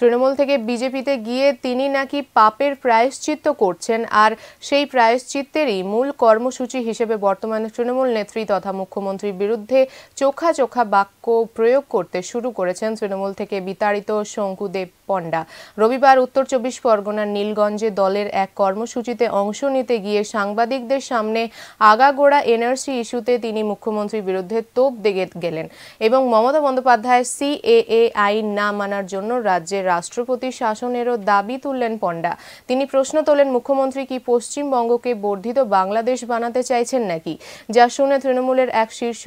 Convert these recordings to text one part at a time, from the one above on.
তৃণমূল থেকে বিজেপিতে গিয়ে তিনি নাকি পাপের প্রায়শ্চিত্ত করছেন আর সেই প্রায়শ্চিত্তেরই মূল কর্মসূচি হিসেবে বর্তমানে তৃণমূল নেত্রী তথা মুখ্যমন্ত্রীর বিরুদ্ধে চোখা চোখা বাক্য প্রয়োগ করতে শুরু করেছেন তৃণমূল থেকে বিতাড়িত শঙ্কুদেব পণ্ডা রবিবার উত্তর চব্বিশ পরগনার নীলগঞ্জে দলের এক কর্মসূচিতে অংশ নিতে গিয়ে সাংবাদিকদের সামনে আগাগোড়া এনআরসি ইস্যুতে তিনি মুখ্যমন্ত্রীর বিরুদ্ধে তোপ দেগে গেলেন এবং মমতা বন্দ্যোপাধ্যায় সিএএ আইন না মানার জন্য রাজ্যের রাষ্ট্রপতি শাসনেরও দাবি তুললেন পণ্ডা তিনি প্রশ্ন তোলেন মুখ্যমন্ত্রী কি পশ্চিমবঙ্গকে বর্ধিত বাংলাদেশ বানাতে চাইছেন নাকি যা শুনে তৃণমূলের এক শীর্ষ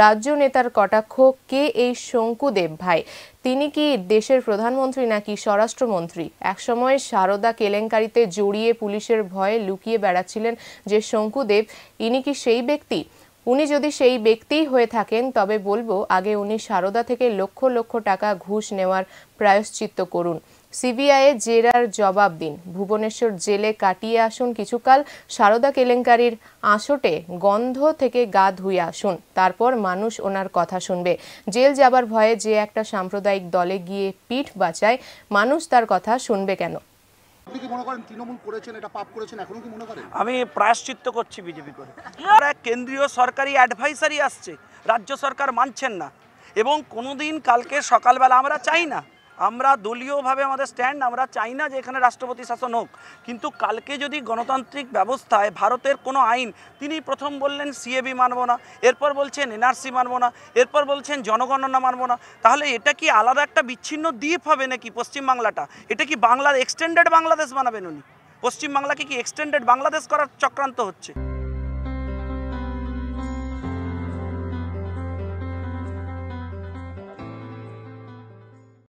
রাজ্য নেতার কটাক্ষ কে এই শঙ্কুদেব ভাই তিনি কি দেশের প্রধানমন্ত্রী নাকি স্বরাষ্ট্রমন্ত্রী একসময় সারদা কেলেঙ্কারিতে জড়িয়ে পুলিশের ভয়ে লুকিয়ে বেড়াচ্ছিলেন যে শঙ্কুদেব ইনি কি সেই ব্যক্তি উনি যদি সেই ব্যক্তিই হয়ে থাকেন তবে বলবো আগে উনি সারদা থেকে লক্ষ লক্ষ টাকা ঘুষ নেওয়ার প্রায়শ্চিত্ত করুন সিবিআই জেরার জবাব দিন ভুবনেশ্বর জেলে কাটিয়ে আসুন কিছুকাল সারদা কেলেঙ্কারির আঁশটে গন্ধ থেকে গা ধুয়ে আসুন তারপর মানুষ ওনার কথা শুনবে জেল যাবার ভয়ে যে একটা সাম্প্রদায়িক দলে গিয়ে পিঠ বাঁচায় মানুষ তার কথা শুনবে কেন আমি প্রায়শ্চিত্ত করছি বিজেপি করে কেন্দ্রীয় সরকারি অ্যাডভাইসারি আসছে রাজ্য সরকার মানছেন না এবং কোনোদিন কালকে সকালবেলা আমরা চাই না আমরা দলীয়ভাবে আমাদের স্ট্যান্ড আমরা চাই না যে এখানে রাষ্ট্রপতি শাসন হোক কিন্তু কালকে যদি গণতান্ত্রিক ব্যবস্থায় ভারতের কোনো আইন তিনি প্রথম বললেন সিএবি মানব না এরপর বলছেন এনআরসি মানব না এরপর বলছেন জনগণনা মানব না তাহলে এটা কি আলাদা একটা বিচ্ছিন্ন দ্বীপ হবে নাকি পশ্চিমবাংলাটা এটা কি বাংলার এক্সটেন্ডেড বাংলাদেশ বানাবেন উনি পশ্চিমবাংলাকে কি এক্সটেন্ডেড বাংলাদেশ করার চক্রান্ত হচ্ছে